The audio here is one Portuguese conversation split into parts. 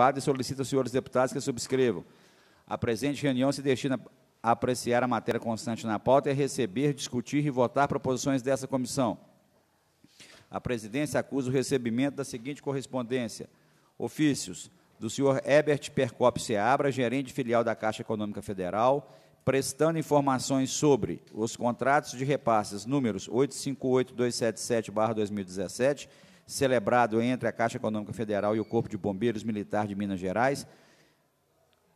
Padre solicita aos senhores deputados que subscrevam. A presente reunião se destina a apreciar a matéria constante na pauta e receber, discutir e votar proposições dessa comissão. A presidência acusa o recebimento da seguinte correspondência: ofícios do senhor Herbert Percop Seabra, gerente filial da Caixa Econômica Federal, prestando informações sobre os contratos de repasses números 858277/2017 celebrado entre a Caixa Econômica Federal e o Corpo de Bombeiros Militar de Minas Gerais,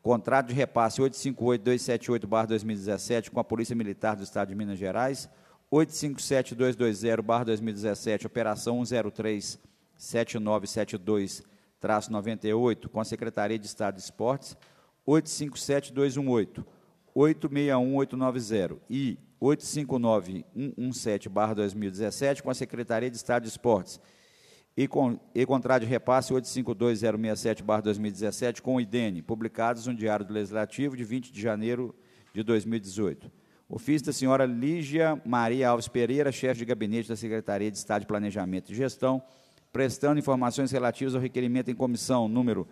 contrato de repasse 858-278-2017 com a Polícia Militar do Estado de Minas Gerais, 857-220-2017, Operação 103-7972-98, com a Secretaria de Estado de Esportes, 857-218, 861-890 e 859-117-2017, com a Secretaria de Estado de Esportes, e, com e contrato de repasse 852067-2017 com o IDENE, publicados no Diário do Legislativo de 20 de janeiro de 2018. Ofício da senhora Lígia Maria Alves Pereira, chefe de gabinete da Secretaria de Estado de Planejamento e Gestão, prestando informações relativas ao requerimento em comissão número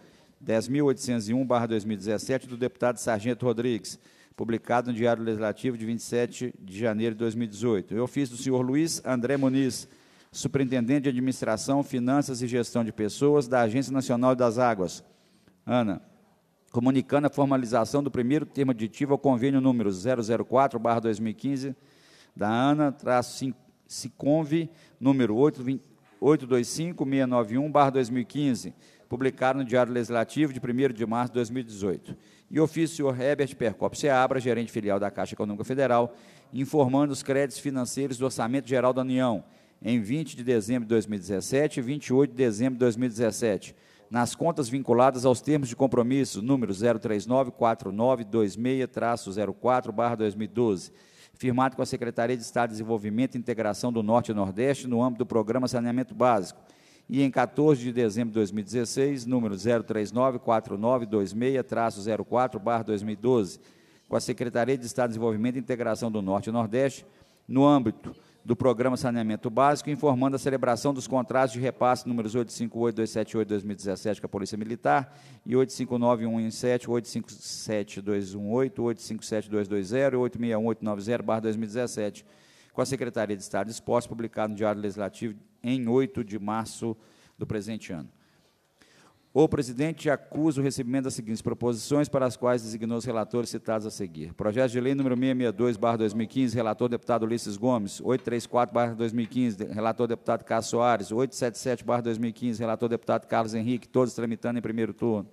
10.801-2017 do deputado Sargento Rodrigues, publicado no Diário Legislativo de 27 de janeiro de 2018. Eu fiz do senhor Luiz André Muniz, superintendente de administração, finanças e gestão de pessoas da Agência Nacional das Águas. Ana, comunicando a formalização do primeiro termo aditivo ao convênio número 004-2015 da ANA, traço SICONV, número 825-691-2015, publicado no Diário Legislativo de 1 de março de 2018. E ofício Herbert Percop Seabra, gerente filial da Caixa Econômica Federal, informando os créditos financeiros do Orçamento Geral da União, em 20 de dezembro de 2017 e 28 de dezembro de 2017, nas contas vinculadas aos termos de compromisso número 0394926-04-2012, firmado com a Secretaria de Estado de Desenvolvimento e Integração do Norte e Nordeste no âmbito do Programa Saneamento Básico, e em 14 de dezembro de 2016, número 0394926-04-2012, com a Secretaria de Estado de Desenvolvimento e Integração do Norte e Nordeste, no âmbito do Programa Saneamento Básico, informando a celebração dos contratos de repasse números 858-278-2017 com a Polícia Militar e 859-117, 857-218, 857-220 e 861-890-2017, com a Secretaria de Estado de Esportes, publicado no Diário Legislativo em 8 de março do presente ano. O presidente acusa o recebimento das seguintes proposições, para as quais designou os relatores citados a seguir. Projeto de lei número 662/2015, relator deputado Ulisses Gomes, 834/2015, relator deputado Carlos Soares, 877/2015, relator deputado Carlos Henrique, todos tramitando em primeiro turno.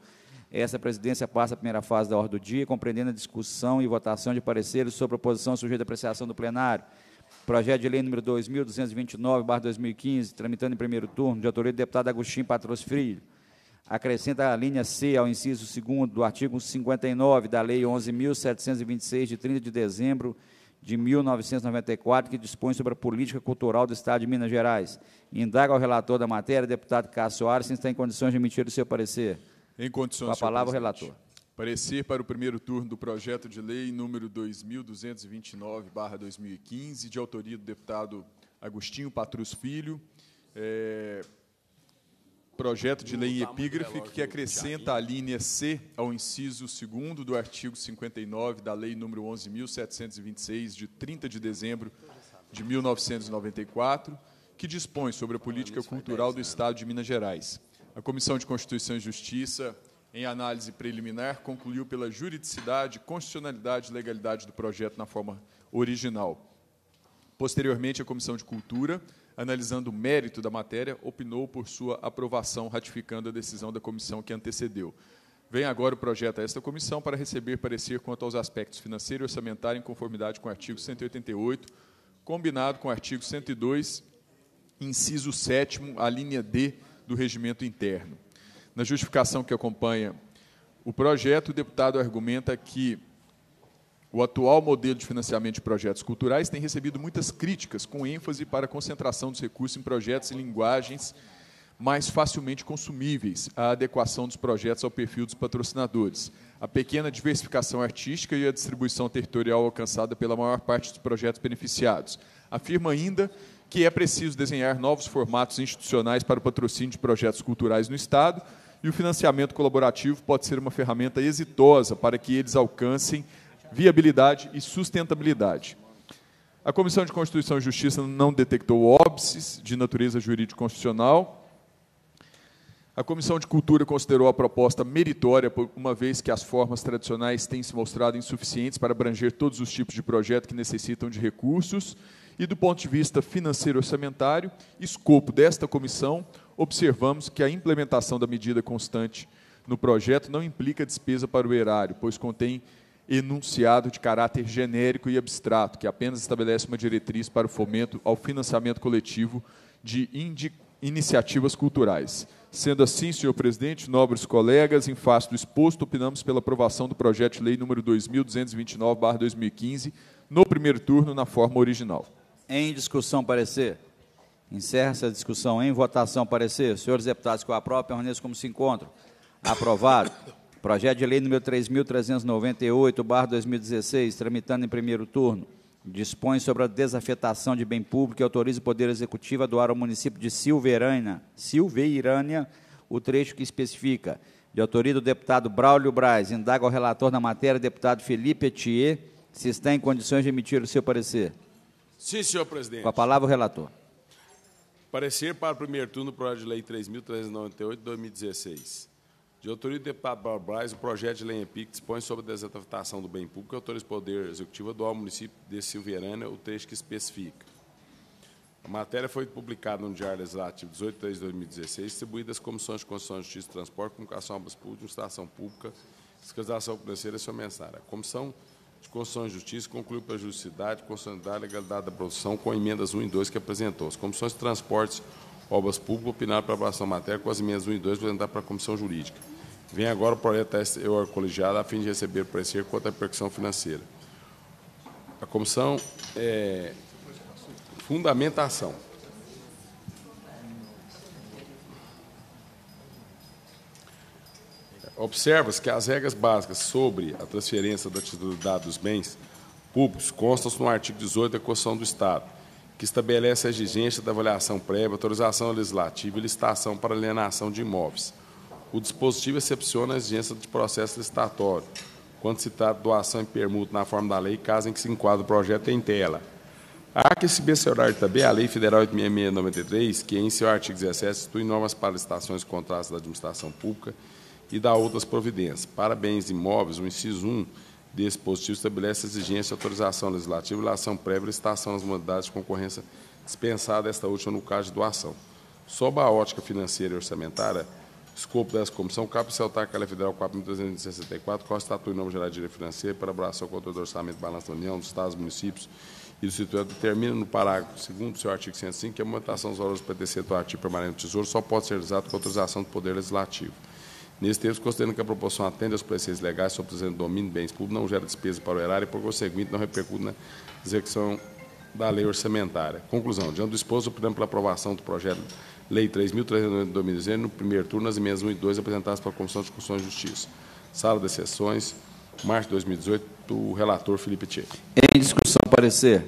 Essa presidência passa a primeira fase da ordem do dia, compreendendo a discussão e votação de pareceres sobre proposição sujeita à apreciação do plenário. Projeto de lei número 2229/2015, tramitando em primeiro turno, de autoria do deputado Agostinho Patros Filho acrescenta a linha C ao inciso 2 do artigo 59 da Lei 11.726, de 30 de dezembro de 1994, que dispõe sobre a política cultural do Estado de Minas Gerais. Indaga ao relator da matéria, deputado Cássio Soares, se está em condições de emitir o seu parecer. Em condições, Com a palavra, o relator. Parecer para o primeiro turno do projeto de lei número 2229/2015, de autoria do deputado Agostinho Patrus Filho, é, projeto de lei em epígrafe que acrescenta a linha C ao inciso 2 do artigo 59 da Lei número 11.726, de 30 de dezembro de 1994, que dispõe sobre a política cultural do né? Estado de Minas Gerais. A Comissão de Constituição e Justiça, em análise preliminar, concluiu pela juridicidade, constitucionalidade e legalidade do projeto na forma original. Posteriormente, a Comissão de Cultura analisando o mérito da matéria, opinou por sua aprovação, ratificando a decisão da comissão que antecedeu. Vem agora o projeto a esta comissão para receber parecer quanto aos aspectos financeiro e orçamentário em conformidade com o artigo 188, combinado com o artigo 102, inciso 7, a linha D do regimento interno. Na justificação que acompanha o projeto, o deputado argumenta que o atual modelo de financiamento de projetos culturais tem recebido muitas críticas, com ênfase para a concentração dos recursos em projetos e linguagens mais facilmente consumíveis, a adequação dos projetos ao perfil dos patrocinadores, a pequena diversificação artística e a distribuição territorial alcançada pela maior parte dos projetos beneficiados. Afirma ainda que é preciso desenhar novos formatos institucionais para o patrocínio de projetos culturais no Estado e o financiamento colaborativo pode ser uma ferramenta exitosa para que eles alcancem viabilidade e sustentabilidade. A Comissão de Constituição e Justiça não detectou óbices de natureza jurídico-constitucional. A Comissão de Cultura considerou a proposta meritória, uma vez que as formas tradicionais têm se mostrado insuficientes para abranger todos os tipos de projeto que necessitam de recursos. E, do ponto de vista financeiro orçamentário, escopo desta comissão, observamos que a implementação da medida constante no projeto não implica despesa para o erário, pois contém enunciado de caráter genérico e abstrato, que apenas estabelece uma diretriz para o fomento ao financiamento coletivo de iniciativas culturais. Sendo assim, senhor presidente, nobres colegas, em face do exposto, opinamos pela aprovação do projeto de lei número 2229/2015 no primeiro turno na forma original. Em discussão parecer. Encerra-se a discussão em votação parecer. Senhores deputados que o própria, permaneço como se encontram. Aprovado. Projeto de lei número 3.398/2016, tramitando em primeiro turno, dispõe sobre a desafetação de bem público e autoriza o Poder Executivo a doar ao município de Silveirânia, Silveirânia o trecho que especifica. De autoria do deputado Braulio Braz, indaga o relator na matéria, deputado Felipe Etier, se está em condições de emitir o seu parecer. Sim, senhor presidente. Com a palavra o relator. Parecer para o primeiro turno do projeto de lei 3.398 2016. De autoria do deputado Paulo Braz, o projeto de lei EPIC dispõe sobre a desataficação do bem público e autoriza o Poder Executivo do ao município de Silveirânia o texto que especifica. A matéria foi publicada no Diário Legislativo 18 de 3 de 2016, distribuída às Comissões de Constituição, Justiça e Transporte, Comunicação, Obras Públicas, Administração Pública, Fiscalização Financeira e Somensária. A Comissão de Constituição e Justiça concluiu pela justicidade, constitucionalidade e legalidade da produção com emendas 1 e 2 que apresentou. As Comissões de Transportes, Obras Públicas opinaram para aprovação da matéria com as emendas 1 e 2 apresentadas para a Comissão Jurídica. Vem agora o projeto eu STO colegiada a fim de receber parecer quanto à percussão financeira. A comissão é, fundamentação. Observa-se que as regras básicas sobre a transferência da titularidade dos bens públicos constam no artigo 18 da Constituição do Estado, que estabelece a exigência da avaliação prévia, autorização legislativa e licitação para alienação de imóveis. O dispositivo excepciona a exigência de processo licitatório, quando se trata de doação e permuta na forma da lei, caso em que se enquadra o projeto em tela. Há que se mencionar também a Lei Federal 86693, que em seu artigo 17 institui normas para licitações e contratos da administração pública e dá outras providências. Para bens imóveis, o inciso 1 positivo estabelece exigência de autorização legislativa, ação prévia, licitação nas modalidades de concorrência dispensada esta última no caso de doação. Sob a ótica financeira e orçamentária, escopo dessa comissão, cabe ressaltar que a Lei Federal 4.364, qual estatui em nome geral de direito financeiro, para elaboração do controle do orçamento e balanço da União, dos Estados, municípios e do Instituto, determina no parágrafo 2 do seu artigo 105 que a movimentação dos valores do PTC do artigo permanente do Tesouro só pode ser realizada com autorização do Poder Legislativo. Nesse texto, considerando que a proporção atende aos preceitos legais sobre o domínio de bens públicos, não gera despesa para o erário e, por conseguinte, não repercute na execução da lei orçamentária. Conclusão. Diante do exposto, opinamos pela aprovação do projeto Lei 3.390 de 2019, no primeiro turno, nas emendas 1 e 2 apresentadas pela Comissão de discussão e Justiça. Sala das Sessões, março de 2018, do relator Felipe Tchê. Em discussão, parecer.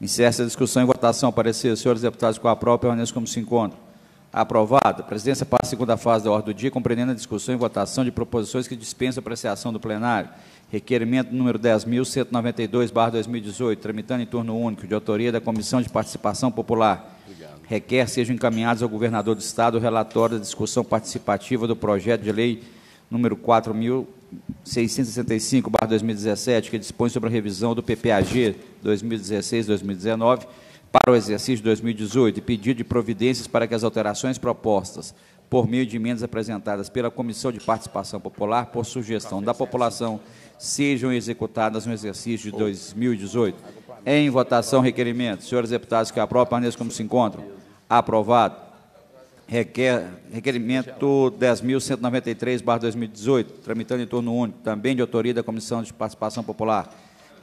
Encerra a discussão e votação. Parecer. Senhores deputados, com a própria, permaneçam como se encontram. Aprovado. A presidência passa a segunda fase da ordem do dia, compreendendo a discussão e votação de proposições que dispensam apreciação do plenário. Requerimento número 10.192-2018, tramitando em turno único, de autoria da Comissão de Participação Popular. Obrigado. Requer sejam encaminhados ao governador do Estado o relatório da discussão participativa do projeto de lei número 4.665-2017, que dispõe sobre a revisão do PPAG 2016-2019 para o exercício de 2018 e pedido de providências para que as alterações propostas por meio de emendas apresentadas pela Comissão de Participação Popular por sugestão da população sejam executadas no exercício de 2018. Em votação, requerimento. Senhores deputados que aprovam, permaneçam como se encontram. Aprovado. Requer, requerimento 10.193, 2018, tramitando em torno único, também de autoria da Comissão de Participação Popular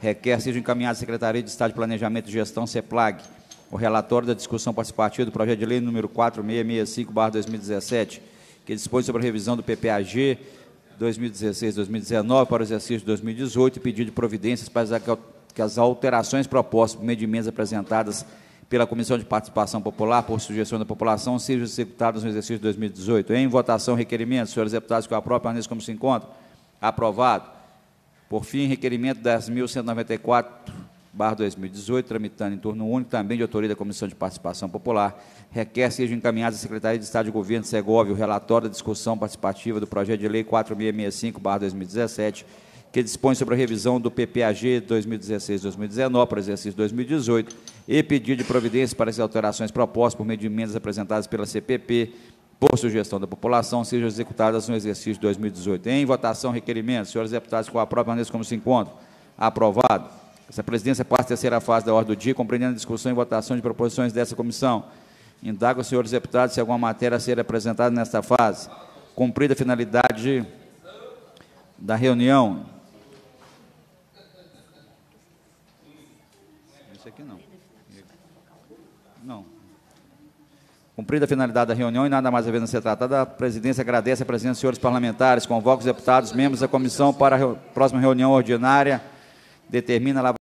requer seja encaminhado à Secretaria de Estado de Planejamento e Gestão, CEPLAG, o relatório da discussão participativa do projeto de lei número 4665-2017, que dispõe sobre a revisão do PPAG 2016-2019 para o exercício de 2018 e pedido de providências para que as alterações propostas por meio de emendas apresentadas pela Comissão de Participação Popular por sugestão da população sejam executadas no exercício de 2018. Em votação, requerimentos. Senhores deputados, que eu aprovo, permaneçam como se encontra. Aprovado. Por fim, requerimento 10.194-2018, tramitando em torno único, também de autoria da Comissão de Participação Popular, requer seja encaminhado à Secretaria de Estado de Governo de Segóvia o relatório da discussão participativa do projeto de lei 4665-2017, que dispõe sobre a revisão do PPAG 2016-2019 para o exercício 2018 e pedido de providência para as alterações propostas por meio de emendas apresentadas pela CPP por sugestão da população, sejam executadas no exercício 2018. Em votação, requerimento. Senhores deputados, com a própria maneira como se encontram. Aprovado. Essa presidência passa a terceira fase da ordem do dia, compreendendo a discussão e votação de proposições dessa comissão. Indago senhores deputados se alguma matéria a ser apresentada nesta fase. Cumprida a finalidade da reunião. Esse aqui não. Não. Cumprida a finalidade da reunião e nada mais havendo ser tratada, a presidência agradece a presença dos senhores parlamentares, convoca os deputados, membros da comissão para a próxima reunião ordinária, determina a